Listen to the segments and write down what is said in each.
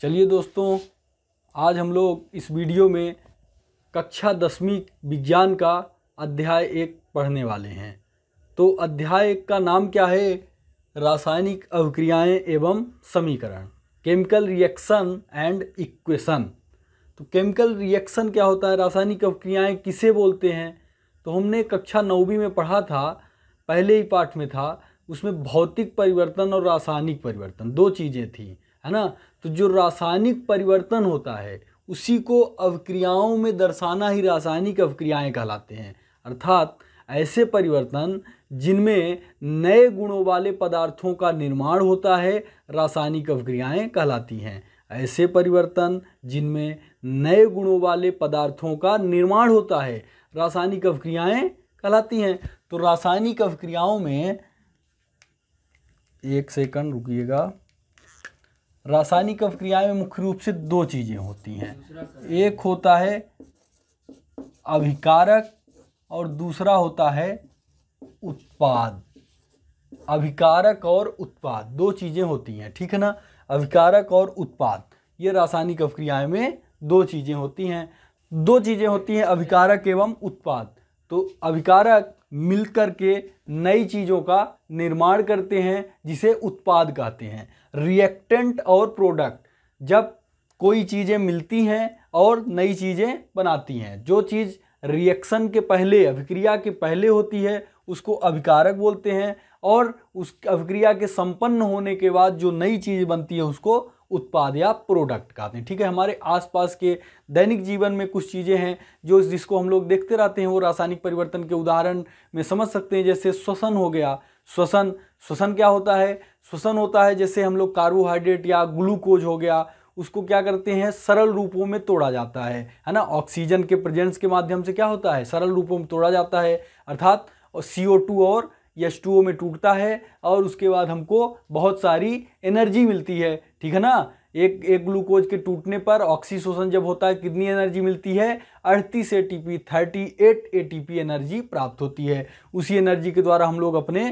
चलिए दोस्तों आज हम लोग इस वीडियो में कक्षा दसवीं विज्ञान का अध्याय एक पढ़ने वाले हैं तो अध्याय एक का नाम क्या है रासायनिक अवक्रियाएँ एवं समीकरण केमिकल रिएक्शन एंड इक्वेशन तो केमिकल रिएक्शन क्या होता है रासायनिक अवक्रियाएँ किसे बोलते हैं तो हमने कक्षा नौवीं में पढ़ा था पहले ही पाठ में था उसमें भौतिक परिवर्तन और रासायनिक परिवर्तन दो चीज़ें थीं है ना तो जो रासायनिक परिवर्तन होता है उसी को अवक्रियाओं में दर्शाना ही रासायनिक अवक्रियाएं कहलाते हैं अर्थात ऐसे परिवर्तन जिनमें नए गुणों वाले पदार्थों का निर्माण होता है रासायनिक अवक्रियाएं कहलाती हैं ऐसे परिवर्तन जिनमें नए गुणों वाले पदार्थों का निर्माण होता है रासायनिक अवक्रियाएं कहलाती हैं तो रासायनिक अवक्रियाओं में एक सेकंड रुकिएगा रासायनिक अभिक्रियाएं में मुख्य रूप से दो चीज़ें होती हैं एक होता है अभिकारक और दूसरा होता है उत्पाद अभिकारक और उत्पाद दो चीज़ें होती हैं ठीक है ना अभिकारक और उत्पाद ये रासायनिक अभिक्रियाएं में दो चीज़ें होती हैं दो चीज़ें होती हैं अभिकारक एवं उत्पाद तो अभिकारक मिलकर के नई चीज़ों का निर्माण करते हैं जिसे उत्पाद कहते हैं रिएक्टेंट और प्रोडक्ट जब कोई चीज़ें मिलती हैं और नई चीज़ें बनाती हैं जो चीज़ रिएक्शन के पहले अभिक्रिया के पहले होती है उसको अभिकारक बोलते हैं और उस अभिक्रिया के संपन्न होने के बाद जो नई चीज़ बनती है उसको उत्पाद या प्रोडक्ट कहते हैं ठीक है हमारे आसपास के दैनिक जीवन में कुछ चीज़ें हैं जो जिसको हम लोग देखते रहते हैं वो रासायनिक परिवर्तन के उदाहरण में समझ सकते हैं जैसे श्वसन हो गया श्वसन श्वसन क्या होता है श्वसन होता है जैसे हम लोग कार्बोहाइड्रेट या ग्लूकोज हो गया उसको क्या करते हैं सरल रूपों में तोड़ा जाता है है ना ऑक्सीजन के प्रेजेंस के माध्यम से क्या होता है सरल रूपों में तोड़ा जाता है अर्थात सी और यश टू ओ में टूटता है और उसके बाद हमको बहुत सारी एनर्जी मिलती है ठीक है ना एक एक ग्लूकोज के टूटने पर ऑक्सी शोषण जब होता है कितनी एनर्जी मिलती है अड़तीस A T P thirty eight A T P energy प्राप्त होती है उसी एनर्जी के द्वारा हम लोग अपने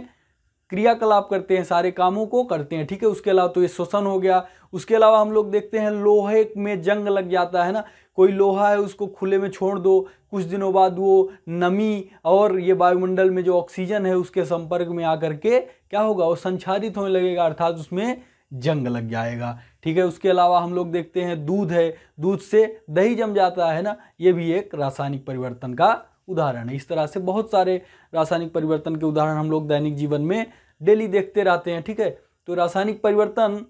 क्रियाकलाप करते हैं सारे कामों को करते हैं ठीक है उसके अलावा तो ये शोषण हो गया उसके अलावा हम लोग देखते हैं लोहे में जंग लग जाता है ना कोई लोहा है उसको खुले में छोड़ दो कुछ दिनों बाद वो नमी और ये वायुमंडल में जो ऑक्सीजन है उसके संपर्क में आकर के क्या होगा वो संचारित होने लगेगा अर्थात उसमें जंग लग जाएगा ठीक है उसके अलावा हम लोग देखते हैं दूध है दूध से दही जम जाता है ना ये भी एक रासायनिक परिवर्तन का उदाहरण है इस तरह से बहुत सारे रासायनिक परिवर्तन के उदाहरण हम लोग दैनिक जीवन में डेली देखते रहते हैं ठीक है तो रासायनिक परिवर्तन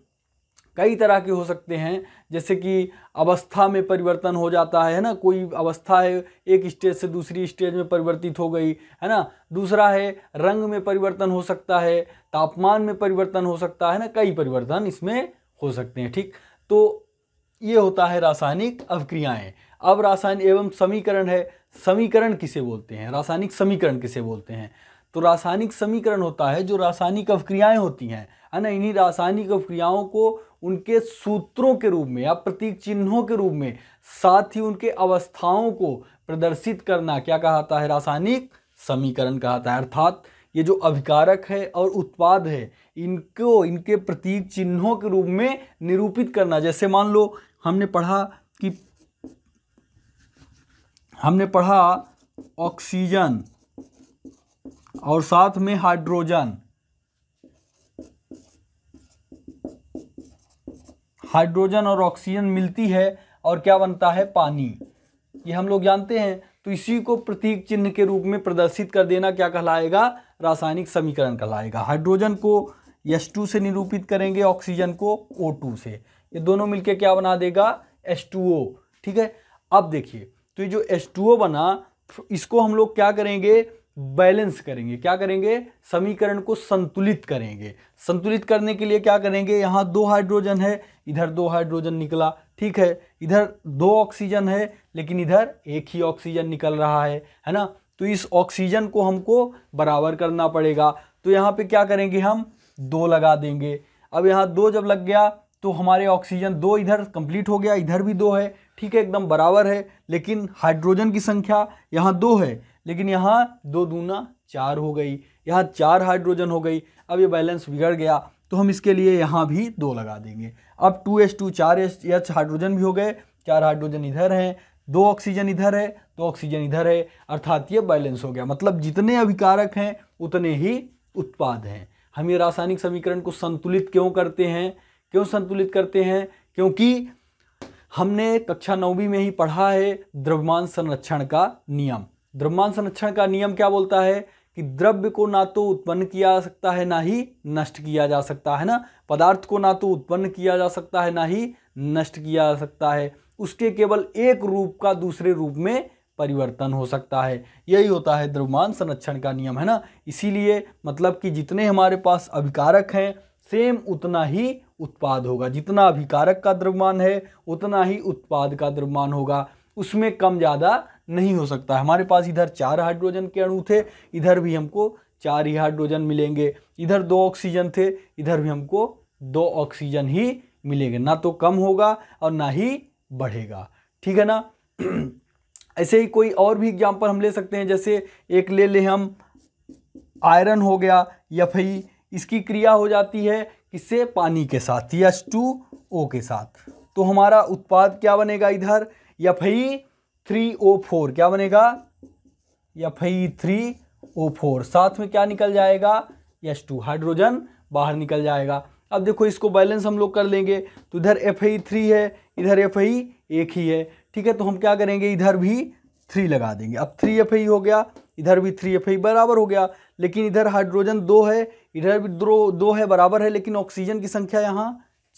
कई तरह के हो सकते हैं जैसे कि अवस्था में परिवर्तन हो जाता है ना कोई अवस्था है एक स्टेज से दूसरी स्टेज में परिवर्तित हो गई है ना दूसरा है रंग में परिवर्तन हो सकता है तापमान में परिवर्तन हो सकता है ना कई परिवर्तन इसमें हो सकते हैं ठीक तो ये होता है रासायनिक अवक्रियाएँ अब रासायन एवं समीकरण है समीकरण किसे बोलते हैं रासायनिक समीकरण किसे बोलते हैं तो रासायनिक समीकरण होता है जो रासायनिक अवक्रियाएँ होती हैं है ना इन्हीं रासायनिक अवक्रियाओं को उनके सूत्रों के रूप में या प्रतीक चिन्हों के रूप में साथ ही उनके अवस्थाओं को प्रदर्शित करना क्या कहाता है रासायनिक समीकरण कहाता है अर्थात ये जो अभिकारक है और उत्पाद है इनको इनके प्रतीक चिन्हों के रूप में निरूपित करना जैसे मान लो हमने पढ़ा कि हमने पढ़ा ऑक्सीजन और साथ में हाइड्रोजन हाइड्रोजन और ऑक्सीजन मिलती है और क्या बनता है पानी ये हम लोग जानते हैं तो इसी को प्रतीक चिन्ह के रूप में प्रदर्शित कर देना क्या कहलाएगा रासायनिक समीकरण कहलाएगा हाइड्रोजन को टू से निरूपित करेंगे ऑक्सीजन को टू से ये दोनों मिलकर क्या बना देगा ओ ठीक है अब देखिए तो ये जो ओ बना इसको हम लोग क्या करेंगे बैलेंस करेंगे क्या करेंगे समीकरण को संतुलित करेंगे संतुलित करने के लिए क्या करेंगे यहाँ दो हाइड्रोजन है इधर दो हाइड्रोजन निकला ठीक है इधर दो ऑक्सीजन है लेकिन इधर एक ही ऑक्सीजन निकल रहा है है ना तो इस ऑक्सीजन को हमको बराबर करना पड़ेगा तो यहाँ पे क्या करेंगे हम दो लगा देंगे अब यहाँ दो जब लग गया तो हमारे ऑक्सीजन दो इधर कंप्लीट हो गया इधर भी दो है ठीक है एकदम बराबर है लेकिन हाइड्रोजन की संख्या यहाँ दो है लेकिन यहाँ दो दूना चार हो गई यहाँ चार हाइड्रोजन हो गई अब ये बैलेंस बिगड़ गया तो हम इसके लिए यहाँ भी दो लगा देंगे अब टू एच टू चार एच एच हाइड्रोजन भी हो गए चार हाइड्रोजन इधर हैं दो ऑक्सीजन इधर है दो तो ऑक्सीजन इधर है अर्थात ये बैलेंस हो गया मतलब जितने अभिकारक हैं उतने ही उत्पाद हैं हम ये रासायनिक समीकरण को संतुलित क्यों करते हैं क्यों संतुलित करते हैं क्योंकि हमने कक्षा नौवीं में ही पढ़ा है द्रव्यमान संरक्षण का नियम द्रव्यमान संरक्षण का नियम क्या बोलता है कि द्रव्य को ना तो उत्पन्न किया जा सकता है ना ही नष्ट किया जा सकता है ना पदार्थ को ना तो उत्पन्न किया जा सकता है ना ही नष्ट किया जा सकता है उसके केवल एक रूप का दूसरे रूप में परिवर्तन हो सकता है यही होता है द्रव्यमान संरक्षण का नियम है ना इसीलिए मतलब कि जितने हमारे पास अभिकारक हैं सेम उतना ही उत्पाद होगा जितना अभिकारक का द्रव्यमान है उतना ही उत्पाद का द्रव्यमान होगा उसमें कम ज़्यादा नहीं हो सकता हमारे पास इधर चार हाइड्रोजन के अणु थे इधर भी हमको चार ही हाइड्रोजन मिलेंगे इधर दो ऑक्सीजन थे इधर भी हमको दो ऑक्सीजन ही मिलेंगे ना तो कम होगा और ना ही बढ़ेगा ठीक है ना ऐसे ही कोई और भी एग्जाम्पल हम ले सकते हैं जैसे एक ले लें हम आयरन हो गया या फिर इसकी क्रिया हो जाती है किससे पानी के साथ यश टू ओ के साथ तो हमारा उत्पाद क्या बनेगा इधर या फिर थ्री ओ फोर क्या बनेगा F I three O four साथ में क्या निकल जाएगा एस टू हाइड्रोजन बाहर निकल जाएगा अब देखो इसको बैलेंस हम लोग कर लेंगे तो इधर एफ आई थ्री है इधर एफ आई एक ही है ठीक है तो हम क्या करेंगे इधर भी थ्री लगा देंगे अब थ्री एफ हो गया इधर भी थ्री एफ बराबर हो गया लेकिन इधर हाइड्रोजन दो है इधर भी दो दो है बराबर है लेकिन ऑक्सीजन की संख्या यहाँ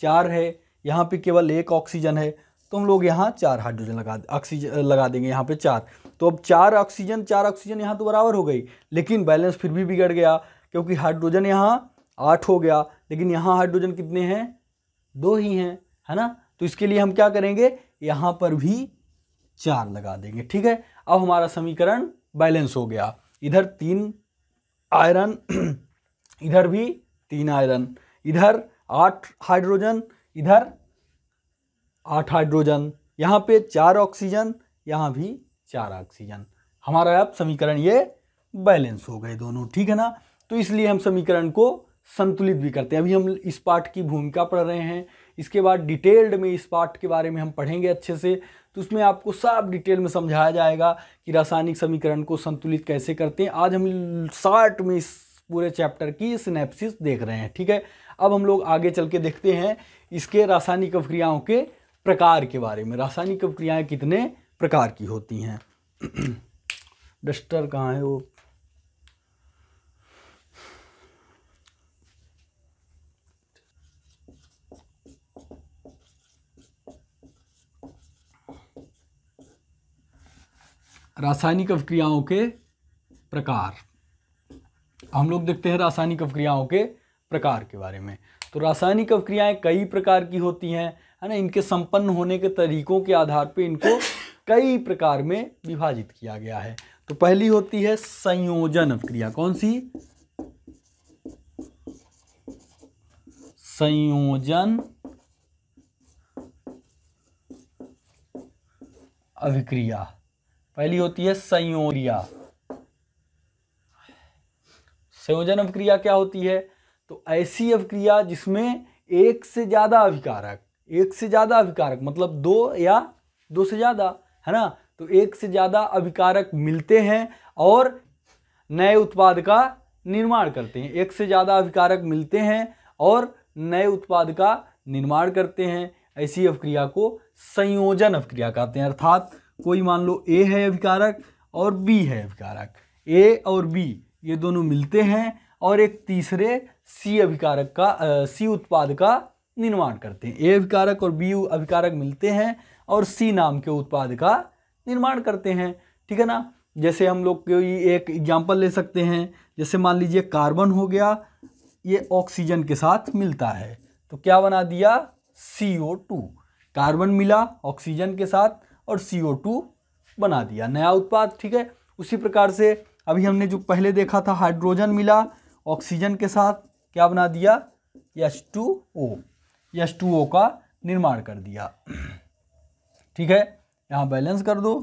चार है यहाँ पे केवल एक ऑक्सीजन है तो हम लोग यहाँ चार हाइड्रोजन लगा ऑक्सीजन लगा देंगे यहाँ पे चार तो अब चार ऑक्सीजन चार ऑक्सीजन यहाँ तो बराबर हो गई लेकिन बैलेंस फिर भी बिगड़ गया क्योंकि हाइड्रोजन यहाँ आठ हो गया लेकिन यहाँ हाइड्रोजन कितने हैं दो ही हैं है ना तो इसके लिए हम क्या करेंगे यहाँ पर भी चार लगा देंगे ठीक है अब हमारा समीकरण बैलेंस हो गया इधर तीन आयरन इधर भी तीन आयरन इधर आठ हाइड्रोजन इधर आठ हाइड्रोजन यहाँ पे चार ऑक्सीजन यहाँ भी चार ऑक्सीजन हमारा अब समीकरण ये बैलेंस हो गए दोनों ठीक है ना तो इसलिए हम समीकरण को संतुलित भी करते हैं अभी हम इस पाठ की भूमिका पढ़ रहे हैं इसके बाद डिटेल्ड में इस पाठ के बारे में हम पढ़ेंगे अच्छे से तो उसमें आपको सब डिटेल में समझाया जाएगा कि रासायनिक समीकरण को संतुलित कैसे करते हैं आज हम शार्ट में इस पूरे चैप्टर की स्नेपसिस देख रहे हैं ठीक है अब हम लोग आगे चल के देखते हैं इसके रासायनिक प्रक्रियाओं के प्रकार के बारे में रासायनिक अभिक्रियाएँ कितने प्रकार की होती हैं डस्टर कहाँ है वो रासायनिक अवक्रियाओं के प्रकार हम लोग देखते हैं रासायनिक अवक्रियाओं के प्रकार के बारे में तो रासायनिक अवक्रियाएं कई प्रकार की होती हैं है ना इनके संपन्न होने के तरीकों के आधार पर इनको कई प्रकार में विभाजित किया गया है तो पहली होती है संयोजन क्रिया कौन सी संयोजन अभिक्रिया पहली होती है संयोरिया संयोजन अभिक्रिया क्या होती है तो ऐसी अभिक्रिया जिसमें एक से ज्यादा अभिकारक एक से ज़्यादा अभिकारक मतलब दो या दो से ज़्यादा है ना तो एक से ज़्यादा अभिकारक मिलते हैं और नए उत्पाद का निर्माण करते हैं एक से ज़्यादा अभिकारक मिलते हैं और नए उत्पाद का निर्माण करते हैं ऐसी अभिक्रिया को संयोजन अभिक्रिया कहते हैं अर्थात कोई मान लो ए है अभिकारक और बी है अभिकारक ए और बी ये दोनों मिलते हैं और एक तीसरे सी अभिकारक का आ, सी उत्पाद का निर्माण करते हैं ए अभिकारक और बी अभिकारक मिलते हैं और सी नाम के उत्पाद का निर्माण करते हैं ठीक है ना जैसे हम लोग कोई एक एग्जाम्पल ले सकते हैं जैसे मान लीजिए कार्बन हो गया ये ऑक्सीजन के साथ मिलता है तो क्या बना दिया सी ओ टू कार्बन मिला ऑक्सीजन के साथ और सी ओ टू बना दिया नया उत्पाद ठीक है उसी प्रकार से अभी हमने जो पहले देखा था हाइड्रोजन मिला ऑक्सीजन के साथ क्या बना दिया H two O S two O का निर्माण कर दिया ठीक है यहाँ बैलेंस कर दो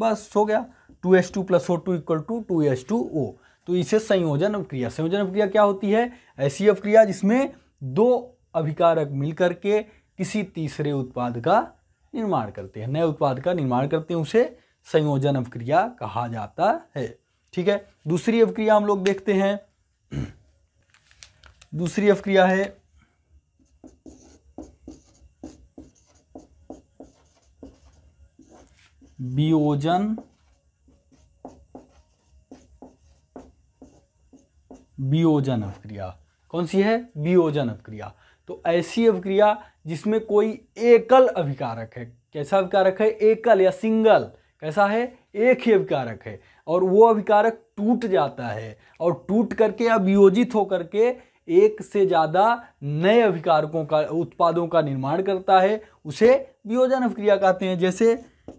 बस हो गया two S two plus O two equal to two S two O तो इसे संयोजन अभिक्रिया संयोजन अभिक्रिया क्या होती है ऐसी अभिक्रिया जिसमें दो अभिकारक मिलकर के किसी तीसरे उत्पाद का निर्माण करते हैं नए उत्पाद का निर्माण करते हैं उसे संयोजन अभिक्रिया कहा जाता है ठीक है दूसरी अभिक्रिया हम लोग देखते हैं दूसरी अभिक्रिया है वियोजन वियोजन अपक्रिया कौन सी है वियोजन अपक्रिया तो ऐसी अवक्रिया जिसमें कोई एकल अभिकारक है कैसा अभिकारक है एकल या सिंगल कैसा है एक ही अभिकारक है और वो अभिकारक टूट जाता है और टूट करके या वियोजित होकर के एक से ज़्यादा नए अभिकारकों का उत्पादों का निर्माण करता है उसे वियोजन अभिक्रिया कहते हैं जैसे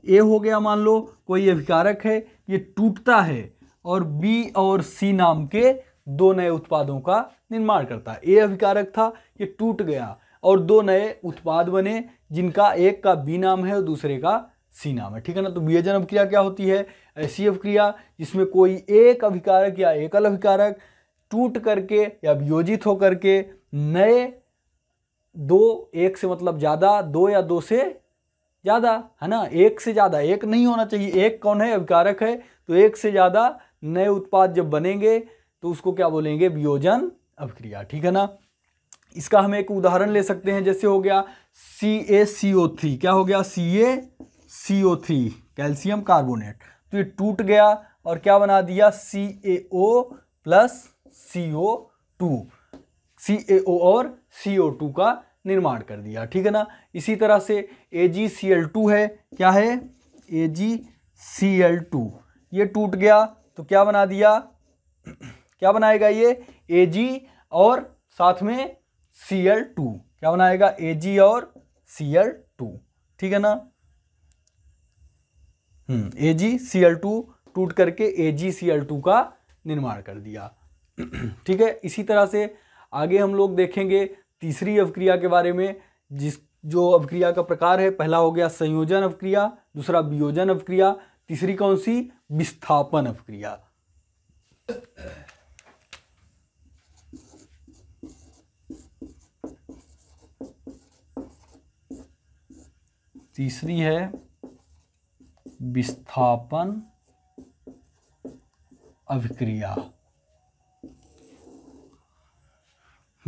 ए हो गया मान लो कोई अभिकारक है ये टूटता है और बी और सी नाम के दो नए उत्पादों का निर्माण करता है ए अभिकारक था ये टूट गया और दो नए उत्पाद बने जिनका एक का बी नाम है और दूसरे का सी नाम है ठीक है ना तो वियोजन अभिक्रिया क्या होती है ऐसी अभिक्रिया जिसमें कोई एक अभिकारक या एकल अभिकारक टूट करके या वियोजित होकर के नए दो एक से मतलब ज़्यादा दो या दो से ज़्यादा है ना एक से ज़्यादा एक नहीं होना चाहिए एक कौन है अभिकारक है तो एक से ज़्यादा नए उत्पाद जब बनेंगे तो उसको क्या बोलेंगे वियोजन अभिक्रिया ठीक है ना इसका हम एक उदाहरण ले सकते हैं जैसे हो गया C A C O three क्या हो गया C A C O three calcium carbonate तो ये टूट गया और क्या बना दिया सी ए O plus C O to सी ए ओ और सी ओ टू का निर्माण कर दिया ठीक है ना इसी तरह से ए जी सी एल टू है क्या है ए जी सी एल टू ये टूट गया तो क्या बना दिया क्या बनाएगा ये ए जी और साथ में सी एल टू क्या बनाएगा ए जी और सी एल टू ठीक है ना ए जी सी एल टू टूट करके ए जी सी एल टू का निर्माण कर दिया ठीक है इसी तरह से आगे हम लोग देखेंगे तीसरी अवक्रिया के बारे में जिस जो अवक्रिया का प्रकार है पहला हो गया संयोजन अवक्रिया दूसरा वियोजन अवक्रिया तीसरी कौन सी विस्थापन अवक्रिया तीसरी है विस्थापन अभिक्रिया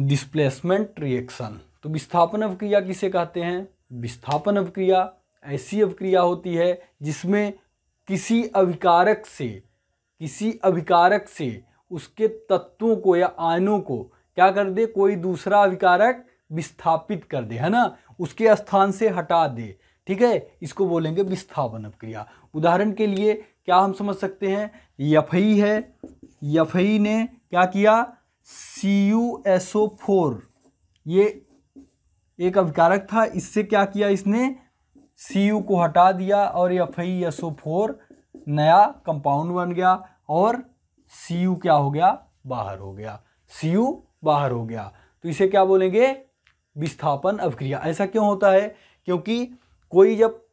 डिस्प्लेसमेंट रिएक्शन तो विस्थापन अवक्रिया किसे कहते हैं विस्थापन अवक्रिया ऐसी अवक्रिया होती है जिसमें किसी अभिकारक से किसी अभिकारक से उसके तत्वों को या आयनों को क्या कर दे कोई दूसरा अभिकारक विस्थापित कर दे है ना उसके स्थान से हटा दे ठीक है इसको बोलेंगे विस्थापन अवक्रिया उदाहरण के लिए क्या हम समझ सकते हैं यफई है यफई ने क्या किया C U S O four ये एक अभिकारक था इससे क्या किया इसने सी यू को हटा दिया और ये F I S O four नया कंपाउंड बन गया और सी यू क्या हो गया बाहर हो गया सी यू बाहर हो गया तो इसे क्या बोलेंगे विस्थापन अभिक्रिया ऐसा क्यों होता है क्योंकि कोई जब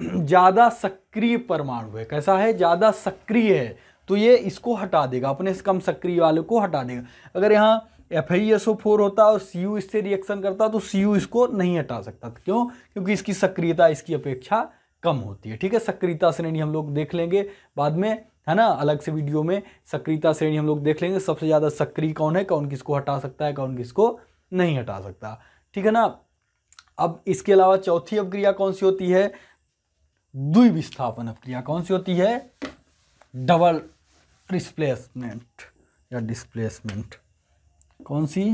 ज़्यादा सक्रिय परमाणु है कैसा है ज़्यादा सक्रिय है तो ये इसको हटा देगा अपने कम सक्रिय वाले को हटा देगा अगर यहाँ F I S O four होता और सी यू इससे रिएक्शन करता तो सी यू इसको नहीं हटा सकता क्यों क्योंकि इसकी सक्रियता इसकी अपेक्षा कम होती है ठीक है सक्रियता श्रेणी हम लोग देख लेंगे बाद में है ना अलग से वीडियो में सक्रियता श्रेणी हम लोग देख लेंगे सबसे ज़्यादा सक्रिय कौन है कौन किसको हटा सकता है कौन किसको नहीं हटा सकता ठीक है ना अब इसके अलावा चौथी अपक्रिया कौन सी होती है द्विविस्थापन अपक्रिया कौन सी होती है डबल डिस्प्लेसमेंट या डिस्प्लेसमेंट कौन सी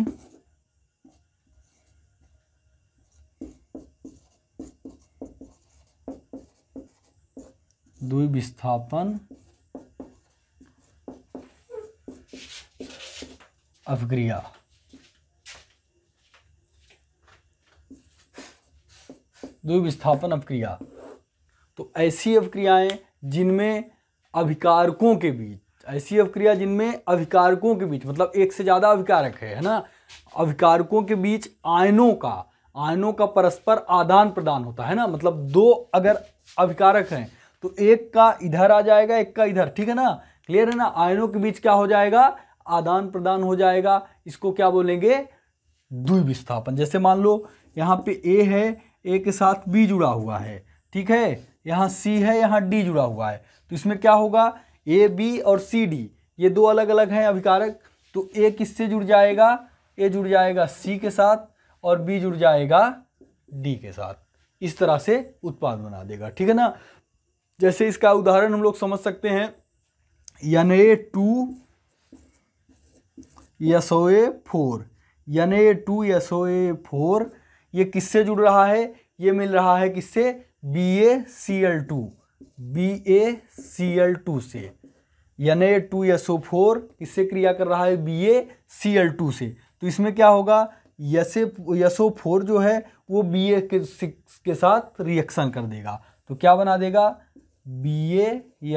द्विविस्थापन अवक्रिया द्विविस्थापन अवक्रिया तो ऐसी अवक्रियाएं जिनमें अभिकारकों के बीच ऐसी अभिक्रिया जिनमें अभिकारकों के बीच मतलब एक से ज़्यादा अभिकारक है है ना अभिकारकों के बीच आयनों का आयनों का परस्पर आदान प्रदान होता है ना मतलब दो अगर अभिकारक हैं तो एक का इधर आ जाएगा एक का इधर ठीक है ना क्लियर है ना आयनों के बीच क्या हो जाएगा आदान प्रदान हो जाएगा इसको क्या बोलेंगे द्विविस्थापन जैसे मान लो यहाँ पे ए है ए के साथ बी जुड़ा हुआ है ठीक है यहाँ सी है यहाँ डी जुड़ा हुआ है तो इसमें क्या होगा ए बी और सी डी ये दो अलग अलग हैं अभिकारक तो ए किससे जुड़ जाएगा ए जुड़ जाएगा सी के साथ और बी जुड़ जाएगा डी के साथ इस तरह से उत्पाद बना देगा ठीक है ना जैसे इसका उदाहरण हम लोग समझ सकते हैं N A two S O A four N A two S O A four ये किससे जुड़ रहा है ये मिल रहा है किससे B A C L two B A C L two से N A two S O four किससे क्रिया कर रहा है B A C L two से तो इसमें क्या होगा यसे यसो फोर जो है वो बी ए सिक्स के साथ रिएक्शन कर देगा तो क्या बना देगा B A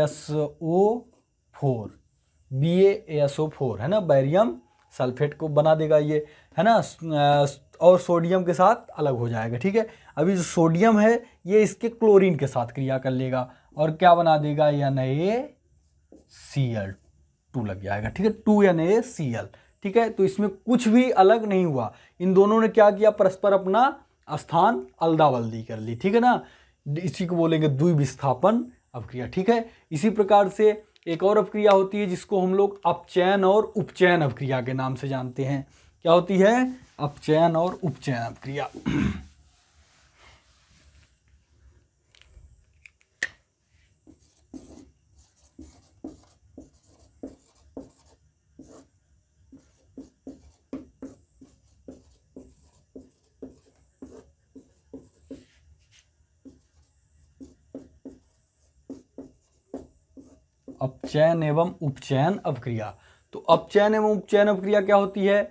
S O four B A S O four है ना बैरियम सल्फेट को बना देगा ये है ना और सोडियम के साथ अलग हो जाएगा ठीक है अभी जो सोडियम है ये इसके क्लोरीन के साथ क्रिया कर लेगा और क्या बना देगा N A C L two लग जाएगा ठीक है two N A C L ठीक है तो इसमें कुछ भी अलग नहीं हुआ इन दोनों ने क्या किया परस्पर अपना स्थान अलदा बल्दी कर ली ठीक है ना इसी को बोलेंगे द्विविस्थापन अपक्रिया ठीक है इसी प्रकार से एक और अपक्रिया होती है जिसको हम लोग अपचयन और उपचयन अपक्रिया के नाम से जानते हैं क्या होती है अपचयन और उपचयन अपक्रिया अपचयन एवं उपचयन अवक्रिया तो अपचयन एवं उपचयन अवक्रिया क्या होती है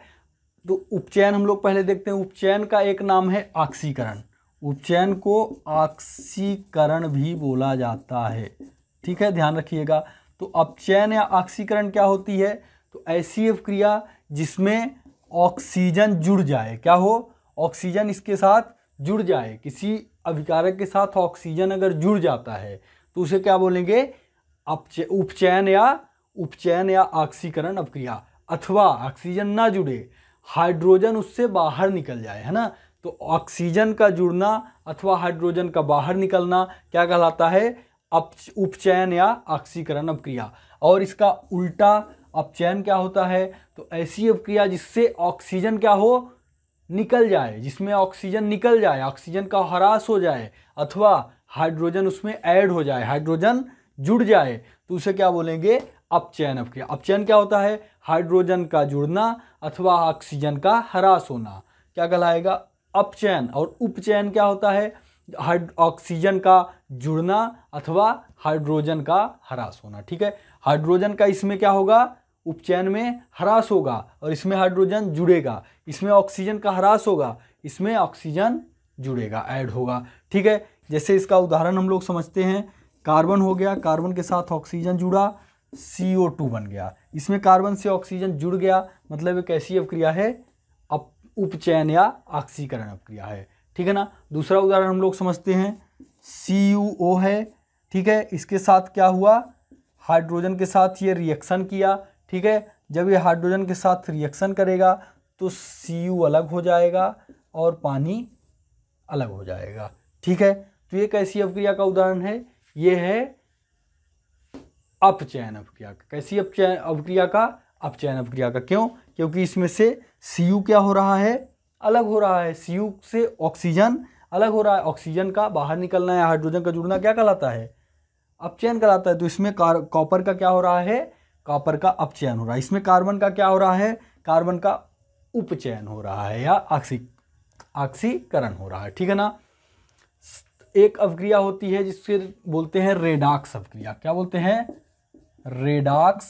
तो उपचयन हम लोग पहले देखते हैं उपचयन का एक नाम है ऑक्सीकरण उपचयन को ऑक्सीकरण भी बोला जाता है ठीक है ध्यान रखिएगा तो अपचयन या ऑक्सीकरण क्या होती है तो ऐसी अपक्रिया जिसमें ऑक्सीजन जुड़ जाए क्या हो ऑक्सीजन इसके साथ जुड़ जाए किसी अभिकारक के साथ ऑक्सीजन अगर जुड़ जाता है तो उसे क्या बोलेंगे अपचय उपचयन या उपचयन या ऑक्सीकरण अपक्रिया अथवा ऑक्सीजन ना जुड़े हाइड्रोजन उससे बाहर निकल जाए है ना तो ऑक्सीजन का जुड़ना अथवा हाइड्रोजन का बाहर निकलना क्या कहलाता है अप उपचयन या ऑक्सीकरण अपक्रिया और इसका उल्टा अपचयन क्या होता है तो ऐसी अपक्रिया जिससे ऑक्सीजन क्या हो निकल जाए जिसमें ऑक्सीजन निकल जाए ऑक्सीजन का ह्रास हो जाए अथवा हाइड्रोजन उसमें ऐड हो जाए हाइड्रोजन जुड़ जाए तो उसे क्या बोलेंगे अपचयन अपक्रिया अपचयन क्या होता है हाइड्रोजन का जुड़ना अथवा ऑक्सीजन का हरास होना क्या कहलाएगा अपचयन और उपचयन क्या होता है ऑक्सीजन का जुड़ना अथवा हाइड्रोजन का हरास होना ठीक है हाइड्रोजन का इसमें क्या होगा उपचयन में हरास होगा और इसमें हाइड्रोजन जुड़ेगा इसमें ऑक्सीजन का हरास होगा इसमें ऑक्सीजन जुड़ेगा ऐड होगा ठीक है जैसे इसका उदाहरण हम लोग समझते हैं कार्बन हो गया कार्बन के साथ ऑक्सीजन जुड़ा सी ओ टू बन गया इसमें कार्बन से ऑक्सीजन जुड़ गया मतलब एक ऐसी अपक्रिया है अप उपचयन या ऑक्सीकरण अपक्रिया है ठीक है ना दूसरा उदाहरण हम लोग समझते हैं सी यू ओ है ठीक है इसके साथ क्या हुआ हाइड्रोजन के साथ ये रिएक्शन किया ठीक है जब ये हाइड्रोजन के साथ रिएक्शन करेगा तो सी यू अलग हो जाएगा और पानी अलग हो जाएगा ठीक है तो ये कैसी अपक्रिया का उदाहरण है ये है अपचयन अपक्रिया का कैसी अपचयन अपक्रिया का अपचयन अपक्रिया का क्यों क्योंकि इसमें से सी क्या हो रहा है अलग हो रहा है सी से ऑक्सीजन अलग हो रहा है ऑक्सीजन का बाहर निकलना या हाइड्रोजन का जुड़ना क्या कहलाता है अपचयन कहलाता है तो इसमें कॉपर का क्या हो रहा है कॉपर का अपचयन हो रहा है इसमें कार्बन का क्या हो रहा है कार्बन का उपचयन हो रहा है या ऑक्सी ऑक्सीकरण हो रहा है ठीक है ना एक अवक्रिया होती है जिसके बोलते हैं रेडाक्स अवक्रिया क्या बोलते हैं रेडाक्स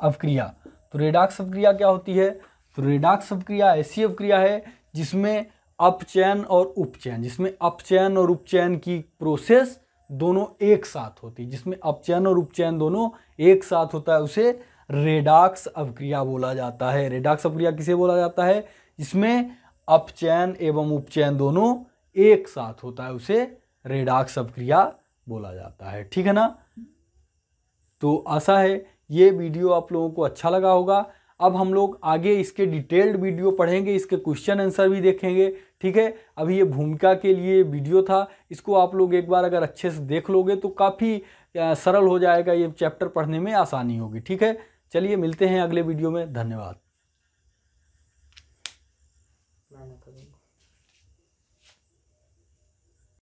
अवक्रिया तो रेडाक्स अवक्रिया क्या होती है तो रेडाक्स अवक्रिया ऐसी अवक्रिया है जिसमें अपचयन और उपचयन जिसमें अपचयन और उपचयन की प्रोसेस दोनों एक साथ होती है जिसमें अपचयन और उपचयन दोनों एक साथ होता है उसे रेडाक्स अवक्रिया बोला जाता है रेडाक्स अवक्रिया किसे बोला जाता है जिसमें अपचयन एवं उपचयन दोनों एक साथ होता है उसे रेडाक्स अपक्रिया बोला जाता है ठीक है ना तो आशा है ये वीडियो आप लोगों को अच्छा लगा होगा अब हम लोग आगे इसके डिटेल्ड वीडियो पढ़ेंगे इसके क्वेश्चन आंसर भी देखेंगे ठीक है अभी ये भूमिका के लिए वीडियो था इसको आप लोग एक बार अगर अच्छे से देख लोगे तो काफ़ी सरल हो जाएगा ये चैप्टर पढ़ने में आसानी होगी ठीक है चलिए मिलते हैं अगले वीडियो में धन्यवाद